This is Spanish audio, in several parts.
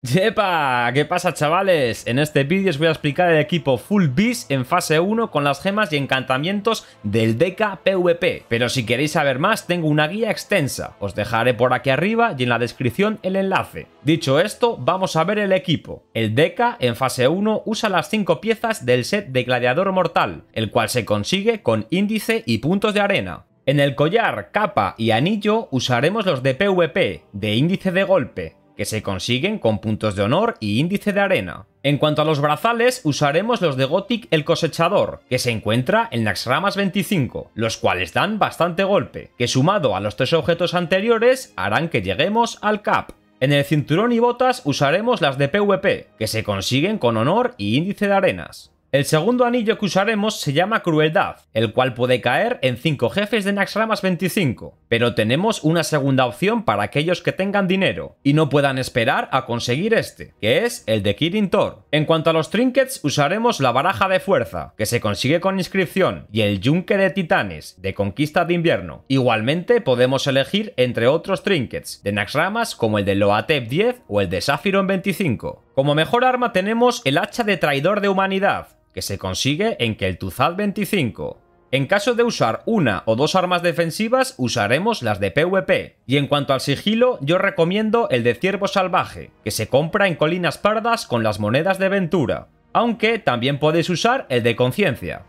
¡Yepa! ¿Qué pasa chavales? En este vídeo os voy a explicar el equipo Full Beast en fase 1 con las gemas y encantamientos del Deca PvP, pero si queréis saber más tengo una guía extensa, os dejaré por aquí arriba y en la descripción el enlace. Dicho esto, vamos a ver el equipo. El Deca en fase 1 usa las 5 piezas del set de Gladiador Mortal, el cual se consigue con índice y puntos de arena. En el collar, capa y anillo usaremos los de PvP, de índice de golpe, que se consiguen con puntos de honor y índice de arena. En cuanto a los brazales, usaremos los de Gothic el cosechador, que se encuentra en las 25, los cuales dan bastante golpe, que sumado a los tres objetos anteriores harán que lleguemos al cap. En el cinturón y botas usaremos las de PvP, que se consiguen con honor y índice de arenas. El segundo anillo que usaremos se llama Crueldad, el cual puede caer en 5 jefes de Naxxramas 25, pero tenemos una segunda opción para aquellos que tengan dinero y no puedan esperar a conseguir este, que es el de Kirin Tor. En cuanto a los trinkets, usaremos la baraja de fuerza, que se consigue con inscripción, y el yunque de titanes, de conquista de invierno. Igualmente podemos elegir entre otros trinkets de Naxxramas como el de Loatep 10 o el de Saphiron 25. Como mejor arma tenemos el hacha de traidor de humanidad, que se consigue en Kel'Thuzad 25. En caso de usar una o dos armas defensivas, usaremos las de PvP. Y en cuanto al sigilo, yo recomiendo el de Ciervo Salvaje, que se compra en Colinas Pardas con las monedas de Ventura. Aunque también podéis usar el de Conciencia.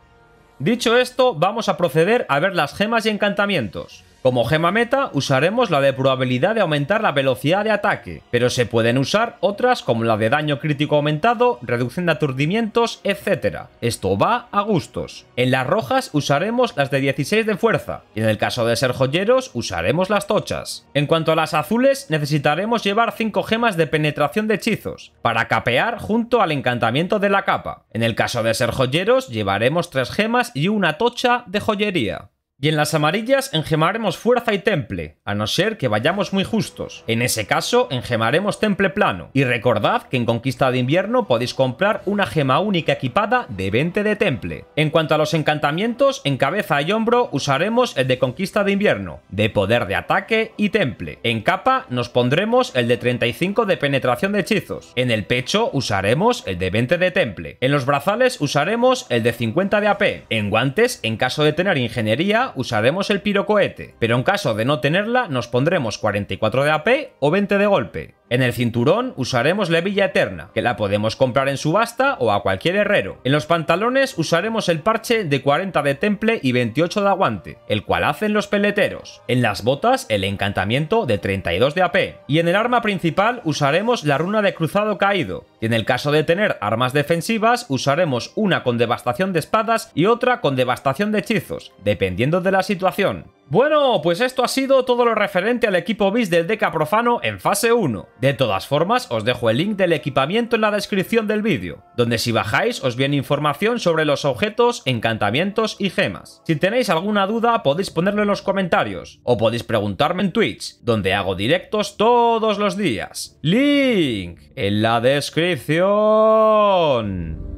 Dicho esto, vamos a proceder a ver las gemas y encantamientos. Como gema meta usaremos la de probabilidad de aumentar la velocidad de ataque, pero se pueden usar otras como la de daño crítico aumentado, reducción de aturdimientos, etc. Esto va a gustos. En las rojas usaremos las de 16 de fuerza, y en el caso de ser joyeros usaremos las tochas. En cuanto a las azules necesitaremos llevar 5 gemas de penetración de hechizos, para capear junto al encantamiento de la capa. En el caso de ser joyeros llevaremos 3 gemas y una tocha de joyería. Y en las amarillas engemaremos fuerza y temple, a no ser que vayamos muy justos. En ese caso, engemaremos temple plano. Y recordad que en Conquista de Invierno podéis comprar una gema única equipada de 20 de temple. En cuanto a los encantamientos, en cabeza y hombro usaremos el de Conquista de Invierno, de poder de ataque y temple. En capa nos pondremos el de 35 de penetración de hechizos. En el pecho usaremos el de 20 de temple. En los brazales usaremos el de 50 de AP. En guantes, en caso de tener ingeniería, usaremos el pirocohete, pero en caso de no tenerla nos pondremos 44 de AP o 20 de golpe. En el cinturón usaremos la hebilla eterna, que la podemos comprar en subasta o a cualquier herrero. En los pantalones usaremos el parche de 40 de temple y 28 de aguante, el cual hacen los peleteros. En las botas el encantamiento de 32 de AP. Y en el arma principal usaremos la runa de cruzado caído. Y en el caso de tener armas defensivas usaremos una con devastación de espadas y otra con devastación de hechizos, dependiendo de la situación. Bueno, pues esto ha sido todo lo referente al equipo bis del Deca Profano en fase 1. De todas formas, os dejo el link del equipamiento en la descripción del vídeo, donde si bajáis os viene información sobre los objetos, encantamientos y gemas. Si tenéis alguna duda podéis ponerlo en los comentarios, o podéis preguntarme en Twitch, donde hago directos todos los días. Link en la descripción.